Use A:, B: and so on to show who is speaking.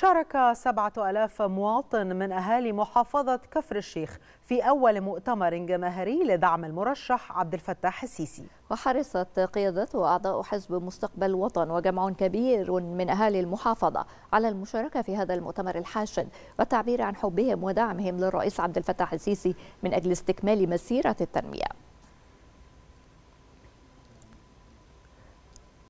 A: شارك سبعة ألاف مواطن من أهالي محافظة كفر الشيخ في أول مؤتمر جماهيري لدعم المرشح عبد الفتاح السيسي وحرصت
B: قيادة وأعضاء حزب مستقبل وطن وجمع كبير من أهالي المحافظة على المشاركة في هذا المؤتمر الحاشد والتعبير عن حبهم ودعمهم للرئيس عبد الفتاح السيسي من أجل استكمال مسيرة التنمية